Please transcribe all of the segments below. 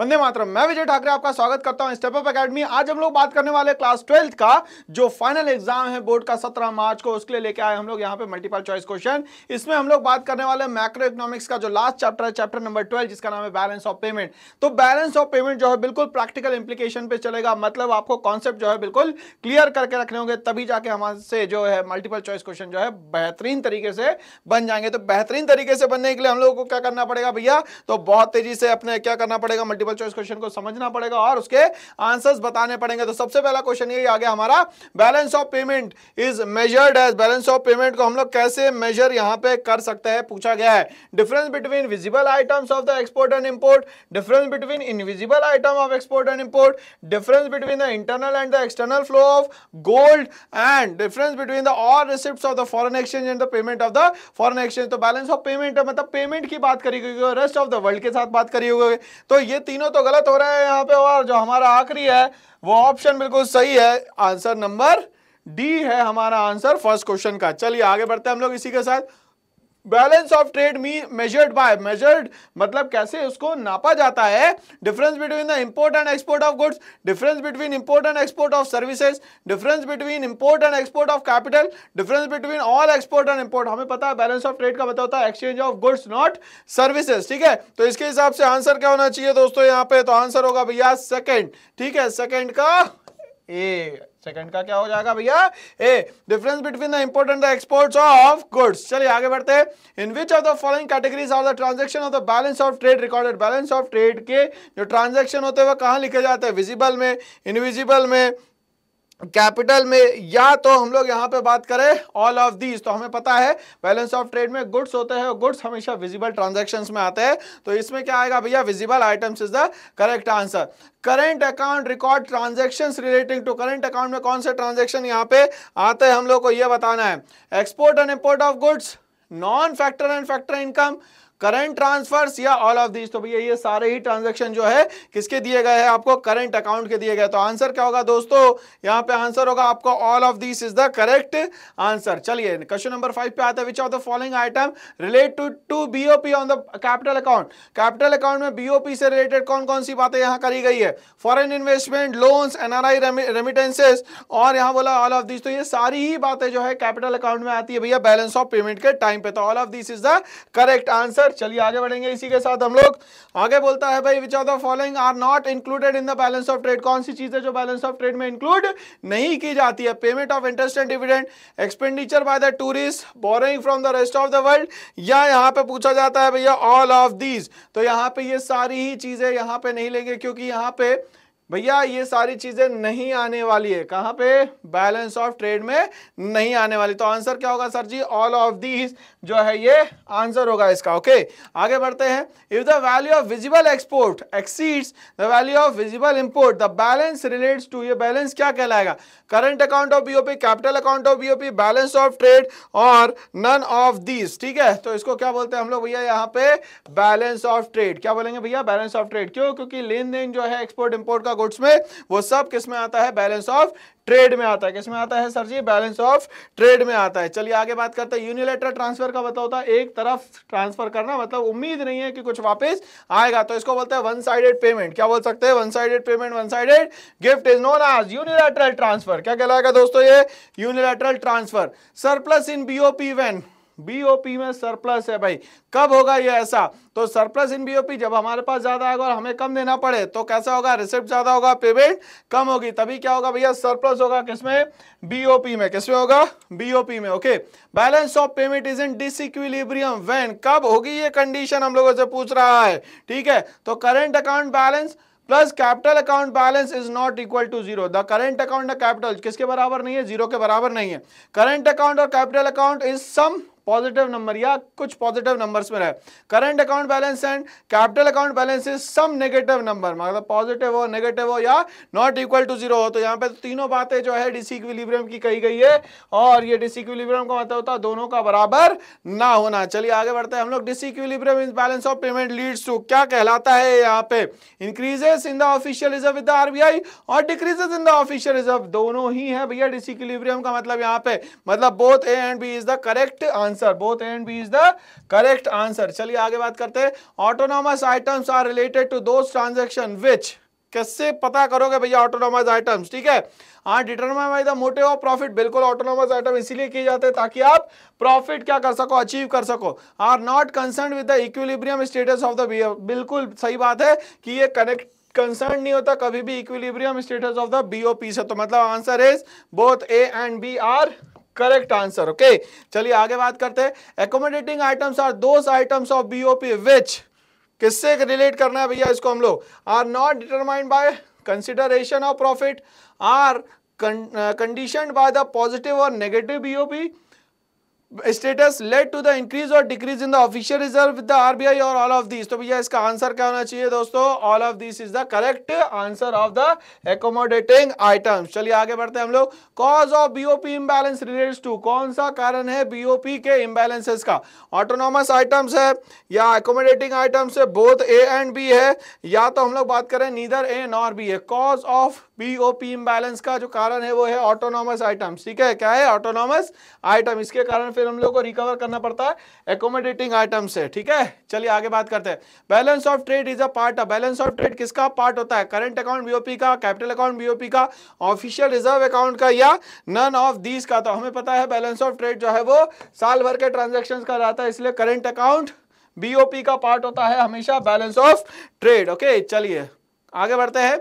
वंदे मातरम मैं विजय ठाकरे आपका स्वागत करता हूं स्टेप अप एकेडमी आज हम लोग बात करने वाले क्लास ट्वेल्थ का जो फाइनल एग्जाम है बोर्ड का 17 मार्च को उसके लिए लेके आए हम लोग यहाँ पे मल्टीपल चॉइस क्वेश्चन इसमें हम लोग बात करने वाले मैक्रो इकोनॉमिक्स का जो लास्ट चैप्टर है चैप्टर नंबर ट्वेल्व जिसका नाम है बैलेंस ऑफ पेमेंट तो बैलेंस ऑफ पेमेंट जो है बिल्कुल प्रैक्टिकल इंप्लीकेशन पे चलेगा मतलब आपको कॉन्सेप्ट जो है बिल्कुल क्लियर करके रखने होंगे तभी जाके हमारे जो है मल्टीपल चॉइस क्वेश्चन जो है बेहतरीन तरीके से बन जाएंगे तो बेहतरीन तरीके से बनने के लिए हम लोगों को क्या करना पड़ेगा भैया तो बहुत तेजी से अपने क्या करना पड़ेगा मल्टीपल मल्टीपल चॉइस क्वेश्चन को समझना पड़ेगा और उसके आंसर्स बताने पड़ेंगे तो सबसे पहला क्वेश्चन यही आ गया हमारा balance of payment is measured as balance of payment को हम लोग कैसे मेजर यहां पे कर सकते हैं पूछा गया है difference between visible items of the export and import difference between invisible item of export and import difference between the internal and the external flow of gold and difference between the all receipt of the foreign exchange and the payment of the foreign exchange तो balance of payment मतलब payment की बात करी गई rest of the world के साथ बात करी हुई तो ये तीनों तो गलत हो रहे हैं यहाँ पे और जो हमारा आखिरी है वो ऑप्शन बिल्कुल सही है आंसर नंबर डी है हमारा आंसर फर्स्ट क्वेश्चन का चलिए आगे बढ़ते हैं हम लोग इसी के साथ balance of trade me measured by measured मतलब कैसे उसको नापा जाता है difference between the import and export of goods difference between import and export of services difference between import and export of capital difference between all export and import हमें पता है balance of trade का पता मतलब होता है exchange of goods not services ठीक है तो इसके हिसाब से आंसर क्या होना चाहिए दोस्तों यहाँ पे तो आंसर होगा भैया सेकेंड ठीक है सेकेंड का ए सेकंड का क्या हो जाएगा भैया a difference between the import and the exports of goods चलिए आगे बढ़ते हैं in which of the following categories are the transaction of the balance of trade recorded balance of trade के जो ट्रांजैक्शन होते हैं वो कहाँ लिखे जाते हैं विजिबल में इनविजिबल में कैपिटल में या तो हम लोग यहां पे बात करें ऑल ऑफ दीज तो हमें पता है बैलेंस ऑफ ट्रेड में गुड्स होते हैं और गुड्स हमेशा विजिबल ट्रांजैक्शंस में आते हैं तो इसमें क्या आएगा भैया visible items is the correct answer current account record transactions relating to current account में कौन से ट्रांजेक्शन यहाँ पे आते हैं हम लोग को यह बताना है export and import of goods non factor and factor income current transfers या ऑल ऑफ दीज तो भैया ये सारे ही ट्रांजेक्शन जो है किसके दिए गए हैं आपको करंट अकाउंट के दिए गए तो आंसर क्या होगा दोस्तों यहाँ पे आंसर होगा आपको all of this is the correct answer चलिए क्वेश्चन नंबर फाइव पे आता है which of the following item relate to to BOP on the capital account capital account में बीओपी से रिलेटेड कौन कौन सी बातें यहाँ करी गई है foreign investment loans NRI remittances और यहाँ बोला ऑल ऑफ दिस तो ये सारी ही बातें जो है कैपिटल अकाउंट में आती है भैया बैलेंस ऑफ पेमेंट के टाइम पे तो all of this is the correct answer clear चलिए आगे बढ़ेंगे इसी के साथ हम लोग आगे बोलता है भाई which of the following are not included in the balance of trade कौन सी चीजें जो बैलेंस ऑफ ट्रेड में इंक्लूड नहीं की जाती है payment of interest and dividend expenditure by the tourist borrowing from the rest of the world या यहाँ पे पूछा जाता है भैया ऑल ऑफ दीज तो यहाँ पे ये सारी ही चीजें यहाँ पे नहीं लेंगे क्योंकि यहाँ पे भैया ये सारी चीजें नहीं आने वाली है कहां पे बैलेंस ऑफ ट्रेड में नहीं आने वाली तो आंसर क्या होगा sir ji all of these जो है ये आंसर होगा इसका ओके आगे बढ़ते हैं if the value of visible export exceeds the value of visible import the balance relates to ये बैलेंस क्या कहलाएगा current account of BOP capital account of BOP balance of trade और नन ऑफ दीज ठीक है तो इसको क्या बोलते हैं हम लोग भैया यहाँ पे बैलेंस ऑफ ट्रेड क्या बोलेंगे भैया बैलेंस ऑफ ट्रेड क्यों क्योंकि लेन देन जो है एक्सपोर्ट इम्पोर्ट का गुड्स में वो सब किस में आता है बैलेंस ऑफ ट्रेड में आता है किस में आता है sir ji balance of trade में आता है चलिए आगे बात करते हैं यूनिलेटरल ट्रांसफर का बताओ था एक तरफ ट्रांसफर करना मतलब उम्मीद नहीं है कि कुछ वापस आएगा तो इसको बोलते हैं वन साइडेड पेमेंट क्या बोल सकते हैं one sided payment one sided gift is known as unilateral transfer क्या कहलाएगा दोस्तों ये unilateral transfer surplus in BOP when BOP में सरप्लस है भाई कब होगा ये ऐसा तो सरप्लस इन बीओपी जब हमारे पास ज्यादा आएगा और हमें कम देना पड़े तो कैसा होगा रिसिप्ट ज्यादा होगा पेमेंट कम होगी तभी क्या होगा भैया सरप्लस होगा किसमें बीओपी में किसमें होगा बीओपी में okay balance of payment is in disequilibrium when कब होगी ये कंडीशन हम लोगों से पूछ रहा है ठीक है तो current account balance plus capital account balance is not equal to zero the current account capital किसके बराबर नहीं है जीरो के बराबर नहीं है करेंट अकाउंट और capital account is some positive number या कुछ पॉजिटिव नंबर्स में रहे current account balance and capital account balance is some negative number मतलब पॉजिटिव हो नेगेटिव हो या नॉट इक्वल टू जीरो हो तो यहाँ पे तो तीनों बातें जो है डिसिक्विलिब्रियम की कही गई है और ये डिसिक्विलिब्रियम का मतलब होता है दोनों का बराबर ना होना चलिए आगे बढ़ते हैं हम लोग disequilibrium in balance of payment leads to क्या कहलाता है यहाँ पे increases in the official reserve with RBI और decreases in the official reserve दोनों ही है भैया डिसिक्विलिब्रियम का मतलब यहाँ पे मतलब both A and B is the correct answer answer both and B is the correct answer चलिए आगे बात करते हैं autonomous items are related to two transaction which कैसे पता करोगे भैया ऑटोनॉमस आइटम्स ठीक है हाँ determined by the motive of profit बिल्कुल ऑटोनॉमस आइटम इसीलिए किए जाते हैं ताकि आप प्रॉफिट क्या कर सको अचीव कर सको are not concern with the equilibrium status of the बिल्कुल सही बात है कि ये कनेक्ट कंसर्न नहीं होता कभी भी equilibrium status of the BOP से तो मतलब answer is both A and B are correct answer okay चलिए आगे बात करते हैं accommodating items are those items of BOP which किससे रिलेट करना है भैया इसको हम लोग are not determined by consideration of profit are condition by the positive और negative BOP status led to the increase और decrease in the official reserve with the RBI और ऑल ऑफ दिस तो भैया इसका आंसर क्या होना चाहिए दोस्तों all of this is the correct answer of the accommodating item चलिए आगे बढ़ते हैं हम लोग cause of BOP imbalance relates to कौन सा कारण है बीओपी के इंबैलेंसेस का ऑटोनॉमस आइटम्स है या एकोमोडेटिंग आइटम्स है बोथ ए एंड बी है या तो हम लोग बात करें नीदर ए नॉर बी है कॉज ऑफ बीओपी इंबैलेंस का जो कारण है वो है ऑटोनॉमस आइटम्स ठीक है क्या है ऑटोनॉमस आइटम इसके कारण फिर हम लोग को रिकवर करना पड़ता है एकोमोडेटिंग आइटम से ठीक है चलिए आगे बात करते हैं balance of trade is a part of balance of trade किसका पार्ट होता है करंट अकाउंट बीओपी का कैपिटल अकाउंट बीओपी का ऑफिशियल रिजर्व अकाउंट का या नन ऑफ दीज का तो हमें पता है बैलेंस ऑफ ट्रेड जो है वो साल भर के ट्रांजेक्शन का रहता है इसलिए करंट अकाउंट बीओपी का पार्ट होता है हमेशा बैलेंस ऑफ ट्रेड ओके चलिए आगे बढ़ते हैं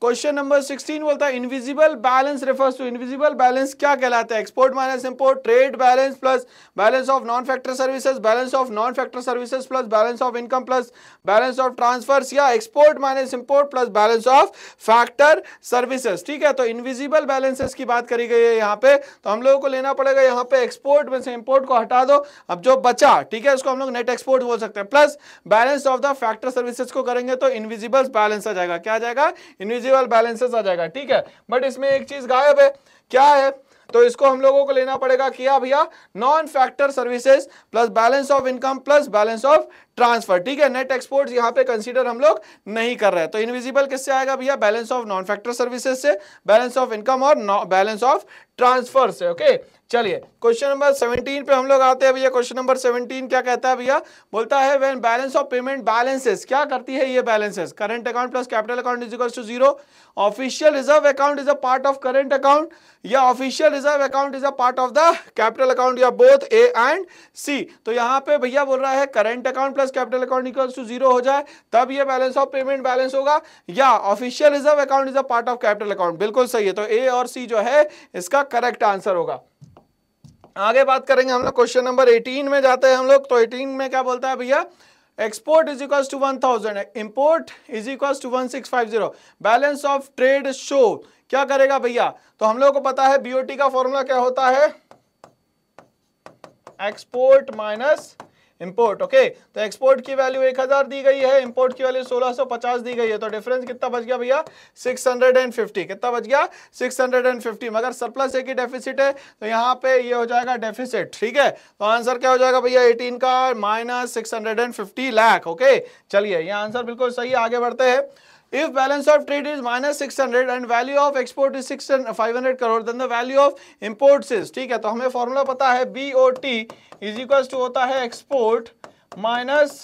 क्वेश्चन नंबर 16 बोलता है invisible balance refers to invisible balance क्या कहलाता है export minus import trade balance plus balance of non factor services balance of non factor services plus balance of income plus balance of transfers या export minus import plus balance of factor services ठीक है तो invisible balances की बात करी गई है यहाँ पे तो हम लोगों को लेना पड़ेगा यहाँ पे एक्सपोर्ट में से इंपोर्ट को हटा दो अब जो बचा ठीक है उसको हम लोग नेट एक्सपोर्ट बोल सकते हैं plus balance of the factor services को करेंगे तो इनविजिबल बैलेंस आ जाएगा क्या जाएगा इनविजिबल एलिजिबल बैलेंसेस आ जाएगा ठीक है बट इसमें एक चीज गायब है क्या है तो इसको हम लोगों को लेना पड़ेगा क्या हाँ भैया non factor services plus balance of income plus balance of transfer ठीक है नेट एक्सपोर्ट्स यहां पे कंसीडर हम लोग नहीं कर रहे हैं तो इनविजिबल किससे आएगा भैया balance of non factor services से बैलेंस ऑफ इनकम और बैलेंस ऑफ ट्रांसफर से ओके चलिए क्वेश्चन नंबर 17 पे हम लोग आते हैं भैया क्वेश्चन नंबर 17 क्या कहता है भैया बोलता है when balance of payment balances क्या करती है ये balances current account plus capital account is equal to zero official reserve account is a part of current account या official reserve account is a part of the capital account या both A and C तो यहाँ पे भैया बोल रहा है current account plus capital account equal to zero हो जाए तब ये बैलेंस ऑफ पेमेंट बैलेंस होगा या official reserve account is a part of capital account बिल्कुल सही है तो ए और सी जो है इसका करेक्ट आंसर होगा आगे बात करेंगे हम लोग क्वेश्चन नंबर 18 में जाते हैं हम लोग तो 18 में क्या बोलता है भैया export is equal to one thousand import is equal to one six five zero balance of trade show क्या करेगा भैया तो हम लोग को पता है बीओटी का फॉर्मूला क्या होता है एक्सपोर्ट माइनस इंपोर्ट ओके तो एक्सपोर्ट की वैल्यू 1000 दी गई है इंपोर्ट की वैल्यू 1650 दी गई है तो डिफरेंस कितना बच गया भैया 650 कितना बच गया 650 मगर सरप्लस एक ही डेफिसिट है तो यहाँ पे ये हो जाएगा डेफिसिट ठीक है तो आंसर क्या हो जाएगा भैया एटीन का माइनस सिक्स लाख ओके चलिए यह आंसर बिल्कुल सही आगे बढ़ते हैं If balance of trade is minus 600 and value of export is six 500 crore then the value of imports is ठीक है तो हमें फॉर्मूला पता है B O T is equal to होता है एक्सपोर्ट माइनस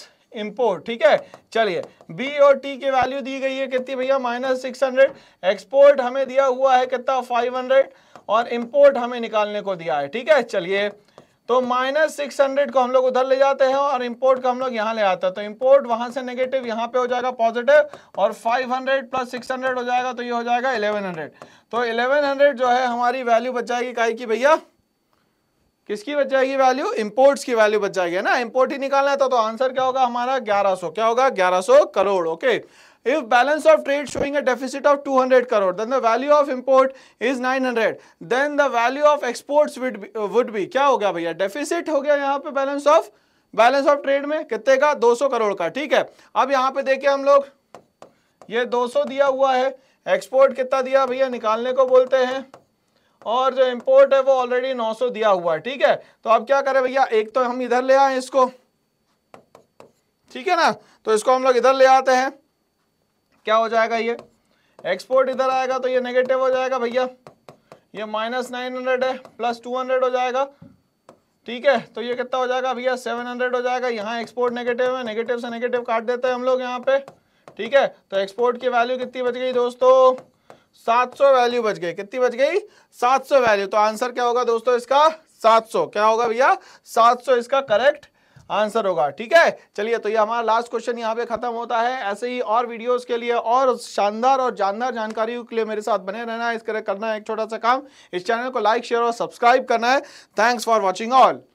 इम्पोर्ट ठीक है चलिए बी और टी की वैल्यू दी गई है कितनी भैया माइनस सिक्स हंड्रेड एक्सपोर्ट हमें दिया हुआ है कितना फाइव हंड्रेड और इम्पोर्ट हमें निकालने को दिया है ठीक है चलिए तो माइनस सिक्स हंड्रेड को हम लोग उधर ले जाते हैं और इंपोर्ट को हम लोग यहाँ ले आते हैं तो इंपोर्ट वहां से नेगेटिव यहाँ पे हो जाएगा पॉजिटिव और five hundred plus six hundred हो जाएगा तो ये हो जाएगा इलेवन हंड्रेड तो इलेवन हंड्रेड जो है हमारी वैल्यू बच जाएगी काई की भैया किसकी बच जाएगी वैल्यू इंपोर्ट्स की वैल्यू बच जाएगी है ना इंपोर्ट ही निकालना था तो आंसर तो क्या होगा हमारा 1100 क्या होगा 1100 crore okay if balance of trade showing a deficit of 200 crore then the value of import is 900 then the value of exports would be, uh, क्या हो गया भैया डेफिसिट हो गया यहाँ पे balance of balance of trade में कितने का दो सौ करोड़ का ठीक है अब यहाँ पे देखिए हम लोग ये दो सौ दिया हुआ है एक्सपोर्ट कितना दिया भैया निकालने को बोलते हैं और जो इम्पोर्ट है वो ऑलरेडी नौ सौ दिया हुआ है ठीक है तो अब क्या करें भैया एक तो हम इधर ले आए इसको ठीक है ना तो इसको हम लोग इधर ले आते हैं क्या हो जाएगा ये एक्सपोर्ट इधर आएगा तो ये नेगेटिव हो जाएगा भैया ये माइनस नाइन हंड्रेड है प्लस टू हंड्रेड हो जाएगा ठीक है तो ये कितना हो जाएगा भैया सेवन हंड्रेड हो जाएगा यहाँ एक्सपोर्ट नेगेटिव है नेगेटिव से नेगेटिव काट देते हैं हम लोग यहाँ पे ठीक है तो एक्सपोर्ट की वैल्यू कितनी बच गई दोस्तों सौ वैल्यू बच गई कितनी बच गई सौ वैल्यू तो आंसर क्या होगा दोस्तों इसका सौ क्या होगा भैया सौ इसका करेक्ट आंसर होगा ठीक है चलिए तो ये हमारा लास्ट क्वेश्चन यहाँ पे खत्म होता है ऐसे ही और वीडियोस के लिए और शानदार और जानदार जानकारी के लिए मेरे साथ बने रहना है इस करना है एक छोटा सा काम इस चैनल को लाइक शेयर और सब्सक्राइब करना है थैंक्स फॉर वॉचिंग ऑल